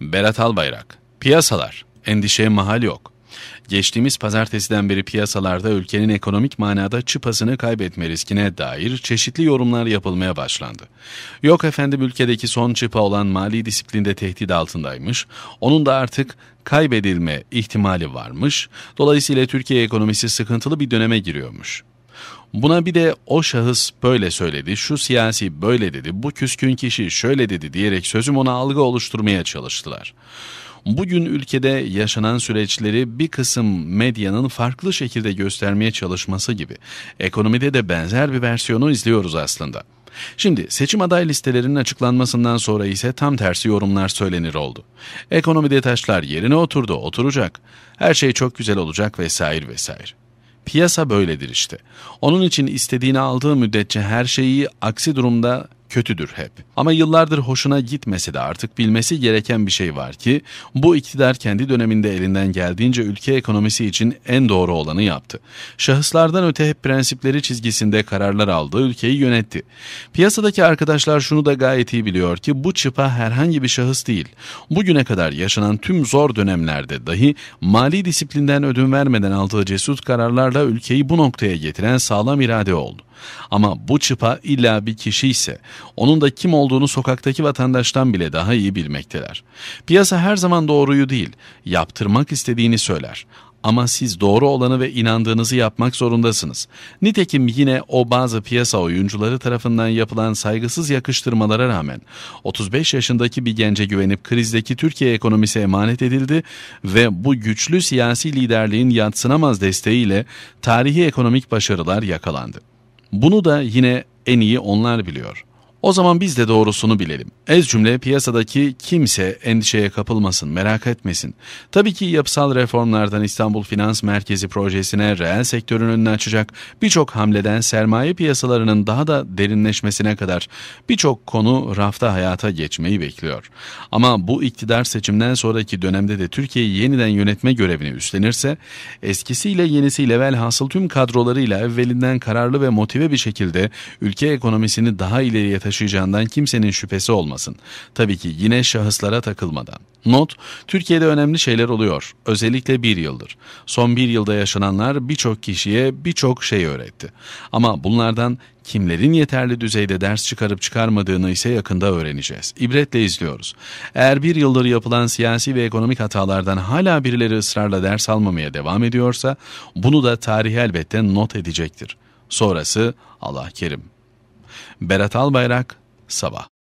Berat Albayrak, piyasalar, endişeye mahal yok. Geçtiğimiz pazartesiden beri piyasalarda ülkenin ekonomik manada çıpasını kaybetme riskine dair çeşitli yorumlar yapılmaya başlandı. Yok efendim ülkedeki son çıpa olan mali disiplinde tehdit altındaymış, onun da artık kaybedilme ihtimali varmış, dolayısıyla Türkiye ekonomisi sıkıntılı bir döneme giriyormuş. Buna bir de o şahıs böyle söyledi, şu siyasi böyle dedi, bu küskün kişi şöyle dedi diyerek sözüm ona algı oluşturmaya çalıştılar. Bugün ülkede yaşanan süreçleri bir kısım medyanın farklı şekilde göstermeye çalışması gibi ekonomide de benzer bir versiyonu izliyoruz aslında. Şimdi seçim aday listelerinin açıklanmasından sonra ise tam tersi yorumlar söylenir oldu. Ekonomide taşlar yerine oturdu, oturacak, her şey çok güzel olacak vesaire vesaire. Piyasa böyledir işte. Onun için istediğini aldığı müddetçe her şeyi aksi durumda kötüdür hep. Ama yıllardır hoşuna gitmese de artık bilmesi gereken bir şey var ki bu iktidar kendi döneminde elinden geldiğince ülke ekonomisi için en doğru olanı yaptı. Şahıslardan öte hep prensipleri çizgisinde kararlar aldı, ülkeyi yönetti. Piyasadaki arkadaşlar şunu da gayet iyi biliyor ki bu çıpa herhangi bir şahıs değil. Bugüne kadar yaşanan tüm zor dönemlerde dahi mali disiplinden ödün vermeden aldığı cesur kararlarla ülkeyi bu noktaya getiren sağlam irade oldu. Ama bu çıpa illa bir kişi ise onun da kim olduğunu sokaktaki vatandaştan bile daha iyi bilmekteler. Piyasa her zaman doğruyu değil, yaptırmak istediğini söyler. Ama siz doğru olanı ve inandığınızı yapmak zorundasınız. Nitekim yine o bazı piyasa oyuncuları tarafından yapılan saygısız yakıştırmalara rağmen 35 yaşındaki bir gence güvenip krizdeki Türkiye ekonomisi emanet edildi ve bu güçlü siyasi liderliğin yatsınamaz desteğiyle tarihi ekonomik başarılar yakalandı. Bunu da yine en iyi onlar biliyor. O zaman biz de doğrusunu bilelim. Ez cümle piyasadaki kimse endişeye kapılmasın, merak etmesin. Tabii ki yapısal reformlardan İstanbul Finans Merkezi projesine reel sektörün önünü açacak birçok hamleden sermaye piyasalarının daha da derinleşmesine kadar birçok konu rafta hayata geçmeyi bekliyor. Ama bu iktidar seçimden sonraki dönemde de Türkiye'yi yeniden yönetme görevini üstlenirse eskisiyle yenisiyle velhasıl tüm kadrolarıyla evvelinden kararlı ve motive bir şekilde ülke ekonomisini daha ileriye taşıyacağından kimsenin şüphesi olmasın. Tabii ki yine şahıslara takılmadan. Not, Türkiye'de önemli şeyler oluyor. Özellikle bir yıldır. Son bir yılda yaşananlar birçok kişiye birçok şey öğretti. Ama bunlardan kimlerin yeterli düzeyde ders çıkarıp çıkarmadığını ise yakında öğreneceğiz. İbretle izliyoruz. Eğer bir yıldır yapılan siyasi ve ekonomik hatalardan hala birileri ısrarla ders almamaya devam ediyorsa bunu da tarih elbette not edecektir. Sonrası Allah kerim. Berat Albayrak, Sabah